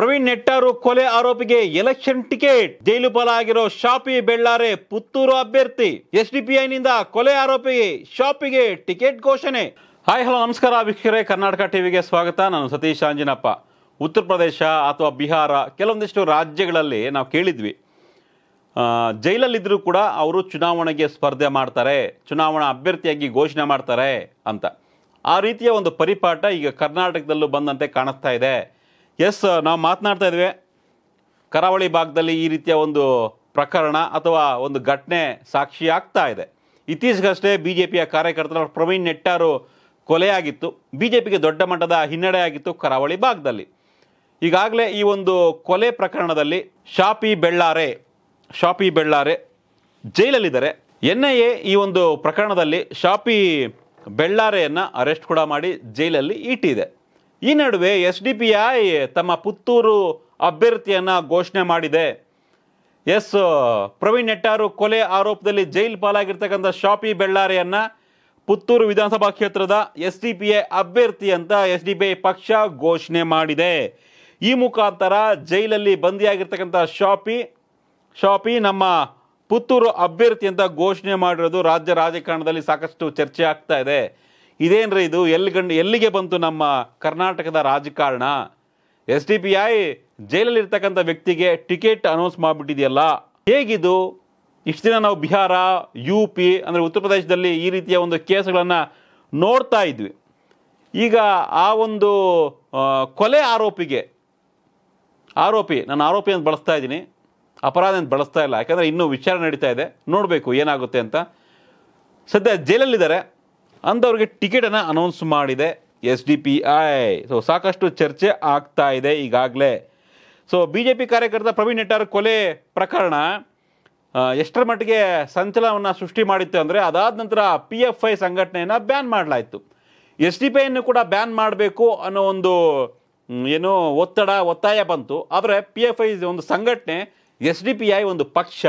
ಪ್ರವೀಣ್ ನೆಟ್ಟಾರು ಕೊಲೆ ಆರೋಪಿಗೆ election ticket ಜೈಲು ಆಗಿರೋ ಶಾಪಿ ಬೆಳ್ಳಾರೆ ಪುತ್ತೂರು ಅಭ್ಯರ್ಥಿ ಎಸ್ ನಿಂದ ಕೊಲೆ ಆರೋಪಿ ಶಾಪಿಗೆ ಟಿಕೆಟ್ ಘೋಷಣೆ ಹಾಯ್ ಹಲೋ ನಮಸ್ಕಾರ ವೀಕ್ಷಕರೇ ಕರ್ನಾಟಕ ಟಿವಿಗೆ ಸ್ವಾಗತ ನಾನು ಸತೀಶ್ ಆಂಜಿನಪ್ಪ ಉತ್ತರ ಪ್ರದೇಶ ಅಥವಾ ಬಿಹಾರ ಕೆಲವೊಂದಿಷ್ಟು ರಾಜ್ಯಗಳಲ್ಲಿ ನಾವು ಕೇಳಿದ್ವಿ ಜೈಲಲ್ಲಿದ್ದರೂ ಕೂಡ ಅವರು ಚುನಾವಣೆಗೆ ಸ್ಪರ್ಧೆ ಮಾಡ್ತಾರೆ ಚುನಾವಣಾ ಅಭ್ಯರ್ಥಿಯಾಗಿ ಘೋಷಣೆ ಮಾಡ್ತಾರೆ ಅಂತ ಆ ರೀತಿಯ ಒಂದು ಪರಿಪಾಠ ಈಗ ಕರ್ನಾಟಕದಲ್ಲೂ ಬಂದಂತೆ ಕಾಣಿಸ್ತಾ ಇದೆ ಎಸ್ ನಾವು ಮಾತನಾಡ್ತಾ ಇದ್ವಿ ಕರಾವಳಿ ಭಾಗದಲ್ಲಿ ಈ ರೀತಿಯ ಒಂದು ಪ್ರಕರಣ ಅಥವಾ ಒಂದು ಘಟನೆ ಸಾಕ್ಷಿಯಾಗ್ತಾ ಇದೆ ಇತ್ತೀಚೆಗಷ್ಟೇ ಬಿ ಜೆ ಪಿಯ ಕಾರ್ಯಕರ್ತರ ಪ್ರವೀಣ್ ನೆಟ್ಟಾರು ಕೊಲೆಯಾಗಿತ್ತು ಬಿ ಜೆ ಪಿಗೆ ದೊಡ್ಡ ಮಟ್ಟದ ಹಿನ್ನಡೆಯಾಗಿತ್ತು ಕರಾವಳಿ ಭಾಗದಲ್ಲಿ ಈಗಾಗಲೇ ಈ ಒಂದು ಕೊಲೆ ಪ್ರಕರಣದಲ್ಲಿ ಶಾಪಿ ಬೆಳ್ಳಾರೆ ಶಾಪಿ ಬೆಳ್ಳಾರೆ ಜೈಲಲ್ಲಿದ್ದಾರೆ ಎನ್ ಐ ಎ ಈ ಒಂದು ಪ್ರಕರಣದಲ್ಲಿ ಶಾಪಿ ಬೆಳ್ಳಾರೆಯನ್ನು ಅರೆಸ್ಟ್ ಕೂಡ ಮಾಡಿ ಜೈಲಲ್ಲಿ ಇಟ್ಟಿದೆ ಈ ನಡುವೆ ಎಸ್ ಡಿ ಪಿ ಐ ತಮ್ಮ ಪುತ್ತೂರು ಅಭ್ಯರ್ಥಿಯನ್ನು ಘೋಷಣೆ ಮಾಡಿದೆ ಎಸ್ ಪ್ರವೀಣ್ ನೆಟ್ಟಾರು ಕೊಲೆ ಆರೋಪದಲ್ಲಿ ಜೈಲ್ ಪಾಲಾಗಿರ್ತಕ್ಕಂಥ ಶಾಪಿ ಬೆಳ್ಳಾರಿಯನ್ನ ಪುತ್ತೂರು ವಿಧಾನಸಭಾ ಕ್ಷೇತ್ರದ ಎಸ್ ಡಿ ಪಿ ಐ ಅಭ್ಯರ್ಥಿ ಅಂತ ಎಸ್ ಡಿ ಪಿ ಐ ಪಕ್ಷ ಘೋಷಣೆ ಮಾಡಿದೆ ಈ ಮುಖಾಂತರ ಜೈಲಲ್ಲಿ ಬಂದಿಯಾಗಿರ್ತಕ್ಕಂಥ ಶಾಪಿ ಶಾಪಿ ನಮ್ಮ ಪುತ್ತೂರು ಅಭ್ಯರ್ಥಿ ಅಂತ ಘೋಷಣೆ ಮಾಡಿರೋದು ರಾಜ್ಯ ರಾಜಕಾರಣದಲ್ಲಿ ಸಾಕಷ್ಟು ಚರ್ಚೆ ಆಗ್ತಾ ಇದೆ ಇದೇನ್ರಿ ಇದು ಎಲ್ಲಿ ಗಂಡು ಎಲ್ಲಿಗೆ ಬಂತು ನಮ್ಮ ಕರ್ನಾಟಕದ ರಾಜಕಾರಣ ಎಸ್ ಡಿ ಪಿ ಐ ಜೈಲಲ್ಲಿರ್ತಕ್ಕಂಥ ವ್ಯಕ್ತಿಗೆ ಟಿಕೆಟ್ ಅನೌನ್ಸ್ ಮಾಡಿಬಿಟ್ಟಿದೆಯಲ್ಲ ಹೇಗಿದು ಇಷ್ಟು ದಿನ ನಾವು ಬಿಹಾರ ಯು ಪಿ ಅಂದರೆ ಉತ್ತರ ಪ್ರದೇಶದಲ್ಲಿ ಈ ರೀತಿಯ ಒಂದು ಕೇಸ್ಗಳನ್ನು ನೋಡ್ತಾ ಇದ್ವಿ ಈಗ ಆ ಒಂದು ಕೊಲೆ ಆರೋಪಿಗೆ ಆರೋಪಿ ನಾನು ಆರೋಪಿ ಅಂತ ಬಳಸ್ತಾ ಇದ್ದೀನಿ ಅಪರಾಧ ಅಂತ ಬಳಸ್ತಾ ಇಲ್ಲ ಯಾಕಂದರೆ ಇನ್ನೂ ವಿಚಾರಣೆ ನಡೀತಾ ಇದೆ ನೋಡಬೇಕು ಏನಾಗುತ್ತೆ ಅಂತ ಸದ್ಯ ಜೈಲಲ್ಲಿದ್ದಾರೆ ಅಂಥವ್ರಿಗೆ ಟಿಕೆಟನ್ನು ಅನೌನ್ಸ್ ಮಾಡಿದೆ S D P I so ಸಾಕಷ್ಟು ಚರ್ಚೆ ಆಗ್ತಾ ಇದೆ ಈಗಾಗಲೇ ಸೊ ಬಿ ಜೆ ಪಿ ಕಾರ್ಯಕರ್ತ ಪ್ರವೀಣ್ ನೆಟ್ಟಾರ್ ಕೊಲೆ ಪ್ರಕರಣ ಎಷ್ಟರ ಮಟ್ಟಿಗೆ ಸಂಚಲನವನ್ನು ಸೃಷ್ಟಿ ಮಾಡಿತ್ತು ಅಂದರೆ ಅದಾದ ನಂತರ ಪಿ ಎಫ್ ಐ ಸಂಘಟನೆಯನ್ನು ಬ್ಯಾನ್ ಮಾಡಲಾಯಿತು ಎಸ್ ಡಿ ಪಿ ಐಯನ್ನು ಕೂಡ ಬ್ಯಾನ್ ಮಾಡಬೇಕು ಅನ್ನೋ ಒಂದು ಏನು ಒತ್ತಡ ಒತ್ತಾಯ ಬಂತು ಆದರೆ ಪಿ ಎಫ್ ಐ ಒಂದು ಸಂಘಟನೆ ಎಸ್ ಡಿ ಪಿ ಐ ಒಂದು ಪಕ್ಷ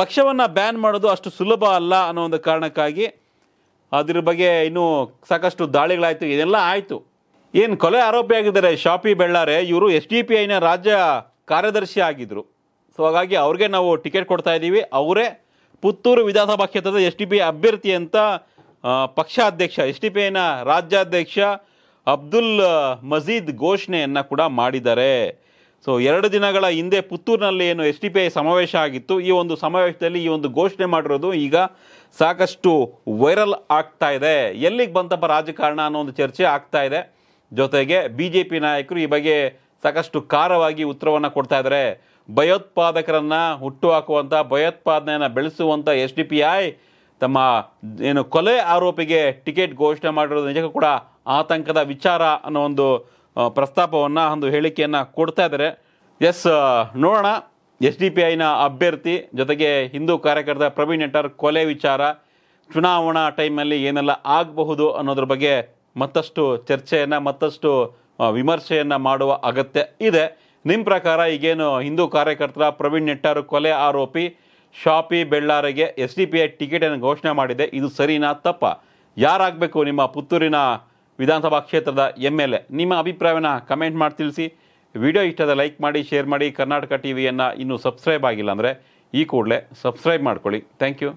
ಪಕ್ಷವನ್ನು ಬ್ಯಾನ್ ಮಾಡೋದು ಅಷ್ಟು ಸುಲಭ ಅಲ್ಲ ಅನ್ನೋ ಒಂದು ಕಾರಣಕ್ಕಾಗಿ ಅದ್ರ ಬಗ್ಗೆ ಇನ್ನೂ ಸಾಕಷ್ಟು ದಾಳಿಗಳಾಯಿತು ಇದೆಲ್ಲ ಆಯಿತು ಏನು ಕೊಲೆ ಆಗಿದ್ದಾರೆ ಶಾಪಿ ಬೆಳ್ಳಾರೆ ಇವರು ಎಸ್ ಡಿ ಪಿ ಐನ ರಾಜ್ಯ ಕಾರ್ಯದರ್ಶಿ ಆಗಿದ್ದರು ಸೊ ಹಾಗಾಗಿ ಅವ್ರಿಗೆ ನಾವು ಟಿಕೆಟ್ ಕೊಡ್ತಾ ಇದ್ದೀವಿ ಅವರೇ ಪುತ್ತೂರು ವಿಧಾನಸಭಾ ಕ್ಷೇತ್ರದ ಎಸ್ ಡಿ ಪಿ ಅಭ್ಯರ್ಥಿ ಅಂತ ಪಕ್ಷಾಧ್ಯಕ್ಷ ಎಸ್ ಡಿ ಪಿ ಐನ ರಾಜ್ಯಾಧ್ಯಕ್ಷ ಅಬ್ದುಲ್ ಮಜೀದ್ ಘೋಷಣೆಯನ್ನು ಕೂಡ ಮಾಡಿದ್ದಾರೆ ಸೊ ಎರಡು ದಿನಗಳ ಹಿಂದೆ ಪುತ್ತೂರಿನಲ್ಲಿ ಏನು ಎಸ್ ಡಿ ಪಿ ಐ ಸಮಾವೇಶ ಆಗಿತ್ತು ಈ ಒಂದು ಸಮಾವೇಶದಲ್ಲಿ ಈ ಒಂದು ಘೋಷಣೆ ಮಾಡಿರೋದು ಈಗ ಸಾಕಷ್ಟು ವೈರಲ್ ಆಗ್ತಾ ಇದೆ ಎಲ್ಲಿಗೆ ಬಂತಪ್ಪ ರಾಜಕಾರಣ ಅನ್ನೋ ಒಂದು ಚರ್ಚೆ ಆಗ್ತಾ ಇದೆ ಜೊತೆಗೆ ಬಿ ಜೆ ಪಿ ನಾಯಕರು ಈ ಬಗ್ಗೆ ಸಾಕಷ್ಟು ಖಾರವಾಗಿ ಉತ್ತರವನ್ನು ಕೊಡ್ತಾ ಇದ್ದಾರೆ ಭಯೋತ್ಪಾದಕರನ್ನು ಹುಟ್ಟುಹಾಕುವಂಥ ಭಯೋತ್ಪಾದನೆಯನ್ನು ಬೆಳೆಸುವಂಥ ಎಸ್ ಡಿ ಪಿ ಐ ತಮ್ಮ ಏನು ಕೊಲೆ ಆರೋಪಿಗೆ ಟಿಕೆಟ್ ಘೋಷಣೆ ಮಾಡಿರೋದು ನಿಜಕ್ಕೂ ಕೂಡ ಆತಂಕದ ವಿಚಾರ ಅನ್ನೋ ಒಂದು ಪ್ರಸ್ತಾಪವನ್ನು ಒಂದು ಹೇಳಿಕೆಯನ್ನು ಕೊಡ್ತಾ ಇದ್ದಾರೆ ಎಸ್ ನೋಡೋಣ ಎಸ್ ಡಿ ಪಿ ಐನ ಅಭ್ಯರ್ಥಿ ಜೊತೆಗೆ ಹಿಂದೂ ಕಾರ್ಯಕರ್ತ ಪ್ರವೀಣ್ ನೆಟ್ಟರ್ ಕೊಲೆ ವಿಚಾರ ಚುನಾವಣಾ ಟೈಮಲ್ಲಿ ಏನೆಲ್ಲ ಆಗಬಹುದು ಅನ್ನೋದ್ರ ಬಗ್ಗೆ ಮತ್ತಷ್ಟು ಚರ್ಚೆಯನ್ನು ಮತ್ತಷ್ಟು ವಿಮರ್ಶೆಯನ್ನು ಮಾಡುವ ಅಗತ್ಯ ಇದೆ ನಿಮ್ಮ ಪ್ರಕಾರ ಈಗೇನು ಹಿಂದೂ ಕಾರ್ಯಕರ್ತರ ಪ್ರವೀಣ್ ನೆಟ್ಟಾರು ಕೊಲೆ ಆರೋಪಿ ಶಾಪಿ ಬೆಳ್ಳಾರಿಗೆ ಎಸ್ ಡಿ ಪಿ ಐ ಟಿಕೆಟನ್ನು ಘೋಷಣೆ ಮಾಡಿದೆ ಇದು ಸರಿನಾ ತಪ್ಪ ಯಾರಾಗಬೇಕು ನಿಮ್ಮ ಪುತ್ತೂರಿನ ವಿಧಾನಸಭಾ ಕ್ಷೇತ್ರದ ಎಮ್ ಎಲ್ ಎ ನಿಮ್ಮ ಅಭಿಪ್ರಾಯವನ್ನು ಕಮೆಂಟ್ ಮಾಡಿ ತಿಳಿಸಿ ವಿಡಿಯೋ ಇಷ್ಟದ ಲೈಕ್ ಮಾಡಿ ಶೇರ್ ಮಾಡಿ ಕರ್ನಾಟಕ ಟಿ ವಿಯನ್ನು ಇನ್ನೂ ಸಬ್ಸ್ಕ್ರೈಬ್ ಆಗಿಲ್ಲ ಅಂದರೆ ಈ ಕೂಡಲೇ ಸಬ್ಸ್ಕ್ರೈಬ್ ಮಾಡ್ಕೊಳ್ಳಿ ಥ್ಯಾಂಕ್ ಯು